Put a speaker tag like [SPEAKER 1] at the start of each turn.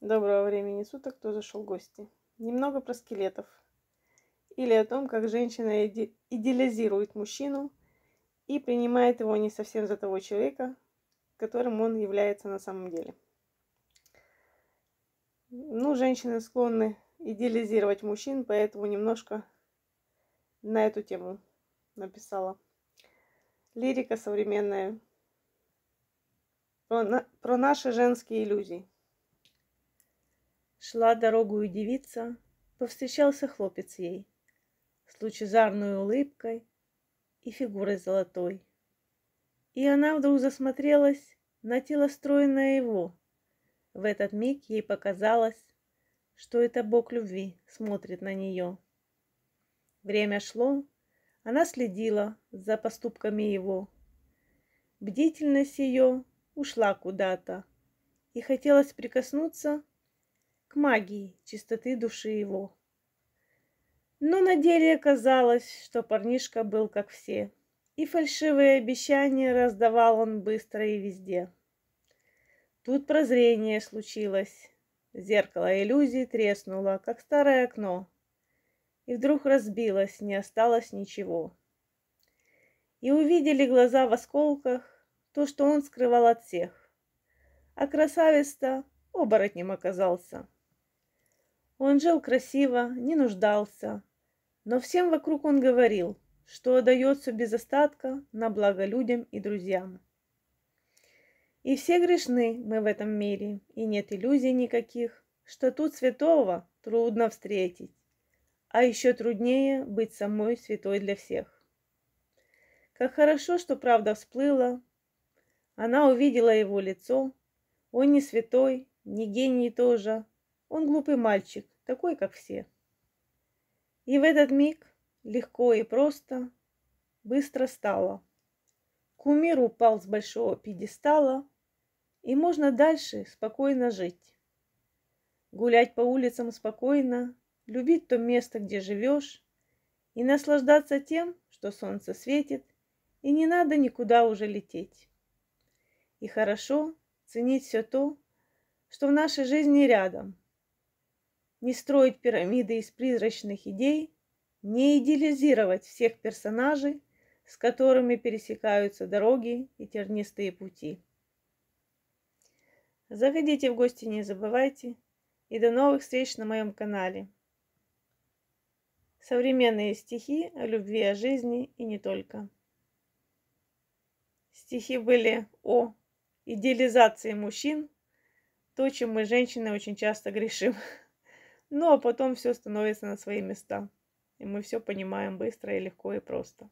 [SPEAKER 1] Доброго времени суток, кто зашел в гости. Немного про скелетов. Или о том, как женщина иде идеализирует мужчину и принимает его не совсем за того человека, которым он является на самом деле. Ну, женщины склонны идеализировать мужчин, поэтому немножко на эту тему написала. Лирика современная. Про, на... про наши женские иллюзии. Шла дорогую девица, повстречался хлопец ей с лучезарной улыбкой и фигурой золотой. И она вдруг засмотрелась на тело стройное его. В этот миг ей показалось, что это бог любви смотрит на нее. Время шло, она следила за поступками его. Бдительность ее ушла куда-то, и хотелось прикоснуться к магии чистоты души его. Но на деле оказалось, что парнишка был как все, и фальшивые обещания раздавал он быстро и везде. Тут прозрение случилось. Зеркало иллюзий треснуло, как старое окно, и вдруг разбилось, не осталось ничего. И увидели глаза в осколках то, что он скрывал от всех. А красавец-то оборотнем оказался. Он жил красиво, не нуждался, но всем вокруг он говорил, что отдается без остатка на благо людям и друзьям. И все грешны мы в этом мире, и нет иллюзий никаких, что тут святого трудно встретить, а еще труднее быть самой святой для всех. Как хорошо, что правда всплыла, она увидела его лицо, он не святой, не гений тоже, он глупый мальчик, такой, как все. И в этот миг легко и просто, быстро стало. Кумир упал с большого пьедестала, и можно дальше спокойно жить. Гулять по улицам спокойно, любить то место, где живешь, и наслаждаться тем, что солнце светит, и не надо никуда уже лететь. И хорошо ценить все то, что в нашей жизни рядом – не строить пирамиды из призрачных идей, не идеализировать всех персонажей, с которыми пересекаются дороги и тернистые пути. Заходите в гости, не забывайте, и до новых встреч на моем канале. Современные стихи о любви, о жизни и не только. Стихи были о идеализации мужчин, то, чем мы, женщины, очень часто грешим. Ну а потом все становится на свои места. И мы все понимаем быстро и легко и просто.